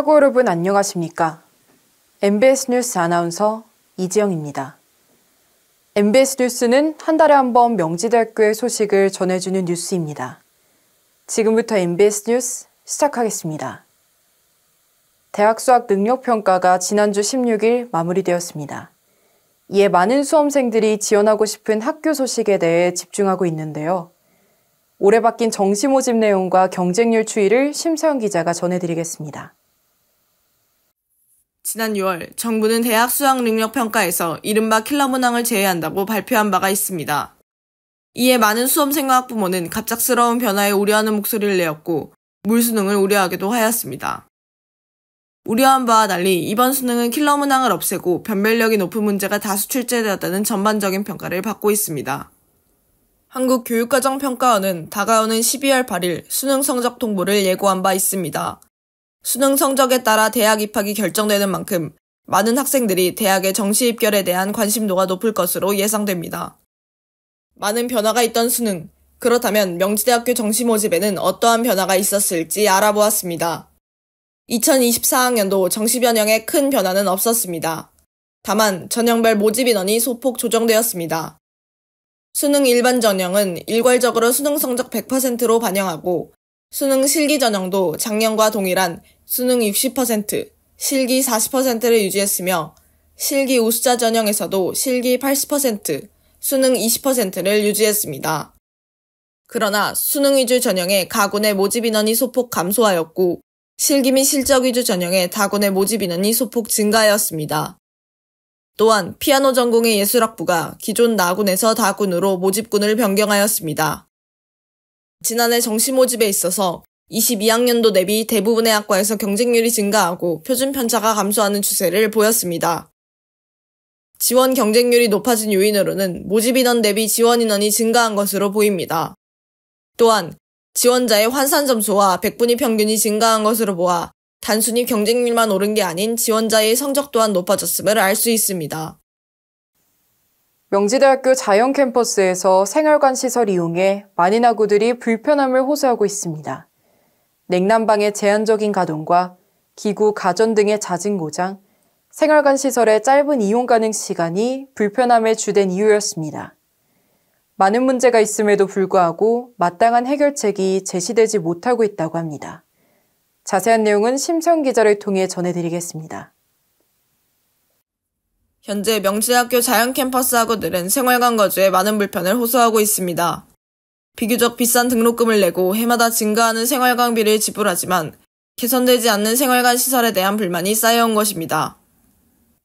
하고 여러분 안녕하십니까? MBS 뉴스 아나운서 이지영입니다. MBS 뉴스는 한 달에 한 번 명지대학교의 소식을 전해주는 뉴스입니다. 지금부터 MBS 뉴스 시작하겠습니다. 대학 수학 능력 평가가 지난주 16일 마무리되었습니다. 이에 많은 수험생들이 지원하고 싶은 학교 소식에 대해 집중하고 있는데요. 올해 바뀐 정시 모집 내용과 경쟁률 추이를 심세영 기자가 전해드리겠습니다. 지난 6월 정부는 대학 수학 능력 평가에서 이른바 킬러 문항을 제외한다고 발표한 바가 있습니다. 이에 많은 수험생과 학부모는 갑작스러운 변화에 우려하는 목소리를 내었고 물수능을 우려하기도 하였습니다. 우려한 바와 달리 이번 수능은 킬러 문항을 없애고 변별력이 높은 문제가 다수 출제되었다는 전반적인 평가를 받고 있습니다. 한국교육과정평가원은 다가오는 12월 8일 수능 성적 통보를 예고한 바 있습니다. 수능 성적에 따라 대학 입학이 결정되는 만큼 많은 학생들이 대학의 정시 입결에 대한 관심도가 높을 것으로 예상됩니다. 많은 변화가 있던 수능. 그렇다면 명지대학교 정시 모집에는 어떠한 변화가 있었을지 알아보았습니다. 2024학년도 정시 변형에 큰 변화는 없었습니다. 다만 전형별 모집 인원이 소폭 조정되었습니다. 수능 일반 전형은 일괄적으로 수능 성적 100%로 반영하고 수능 실기 전형도 작년과 동일한 수능 60%, 실기 40%를 유지했으며 실기 우수자 전형에서도 실기 80%, 수능 20%를 유지했습니다. 그러나 수능 위주 전형의 가군의 모집 인원이 소폭 감소하였고 실기 및 실적 위주 전형의 다군의 모집 인원이 소폭 증가하였습니다. 또한 피아노 전공의 예술학부가 기존 나군에서 다군으로 모집군을 변경하였습니다. 지난해 정시 모집에 있어서 22학년도 대비 대부분의 학과에서 경쟁률이 증가하고 표준 편차가 감소하는 추세를 보였습니다. 지원 경쟁률이 높아진 요인으로는 모집 인원 대비 지원 인원이 증가한 것으로 보입니다. 또한 지원자의 환산 점수와 백분위 평균이 증가한 것으로 보아 단순히 경쟁률만 오른 게 아닌 지원자의 성적 또한 높아졌음을 알 수 있습니다. 명지대학교 자연 캠퍼스에서 생활관 시설 이용에 많은 아구들이 불편함을 호소하고 있습니다. 냉난방의 제한적인 가동과 기구 가전 등의 잦은 고장, 생활관 시설의 짧은 이용 가능 시간이 불편함의 주된 이유였습니다. 많은 문제가 있음에도 불구하고 마땅한 해결책이 제시되지 못하고 있다고 합니다. 자세한 내용은 심청 기자를 통해 전해드리겠습니다. 현재 명지대학교 자연캠퍼스학우들은 생활관 거주에 많은 불편을 호소하고 있습니다. 비교적 비싼 등록금을 내고 해마다 증가하는 생활관비를 지불하지만 개선되지 않는 생활관 시설에 대한 불만이 쌓여온 것입니다.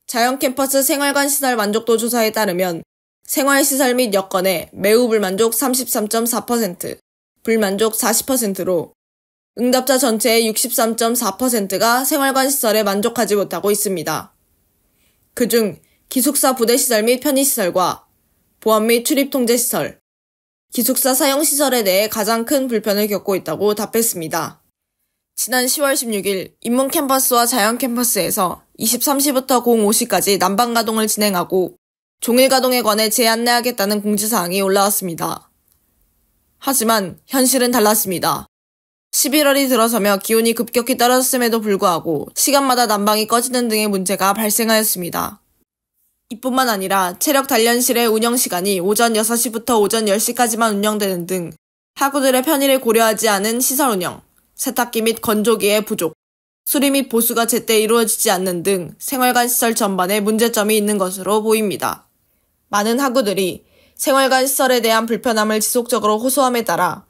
자연캠퍼스 생활관 시설 만족도 조사에 따르면 생활시설 및 여건에 매우 불만족 33.4%, 불만족 40%로 응답자 전체의 63.4%가 생활관 시설에 만족하지 못하고 있습니다. 그중 기숙사 부대시설 및 편의시설과 보안 및 출입통제시설, 기숙사 사용시설에 대해 가장 큰 불편을 겪고 있다고 답했습니다. 지난 10월 16일 인문 캠퍼스와 자연 캠퍼스에서 23시부터 05시까지 난방 가동을 진행하고 종일 가동에 관해 재안내하겠다는 공지사항이 올라왔습니다. 하지만 현실은 달랐습니다. 11월이 들어서며 기온이 급격히 떨어졌음에도 불구하고 시간마다 난방이 꺼지는 등의 문제가 발생하였습니다. 이뿐만 아니라 체력 단련실의 운영 시간이 오전 6시부터 오전 10시까지만 운영되는 등 학우들의 편의를 고려하지 않은 시설 운영, 세탁기 및 건조기의 부족, 수리 및 보수가 제때 이루어지지 않는 등 생활관 시설 전반에 문제점이 있는 것으로 보입니다. 많은 학우들이 생활관 시설에 대한 불편함을 지속적으로 호소함에 따라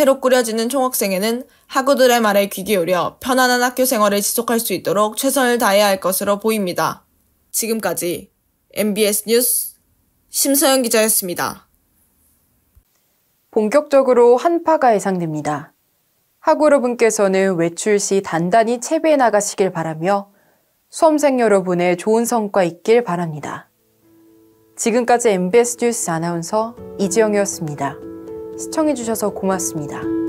채로 꾸려지는 총학생회는 학우들의 말에 귀 기울여 편안한 학교 생활을 지속할 수 있도록 최선을 다해야 할 것으로 보입니다. 지금까지 MBS 뉴스 심서영 기자였습니다. 본격적으로 한파가 예상됩니다. 학우 여러분께서는 외출 시 단단히 채비해 나가시길 바라며 수험생 여러분의 좋은 성과 있길 바랍니다. 지금까지 MBS 뉴스 아나운서 이지영이었습니다. 시청해주셔서 고맙습니다.